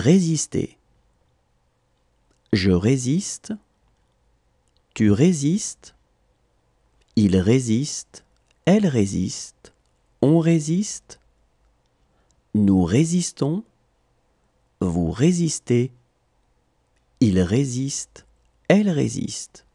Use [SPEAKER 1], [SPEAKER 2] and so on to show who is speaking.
[SPEAKER 1] Résister. Je résiste. Tu résistes. Il résiste. Elle résiste. On résiste. Nous résistons. Vous résistez. Il résiste. Elle résiste.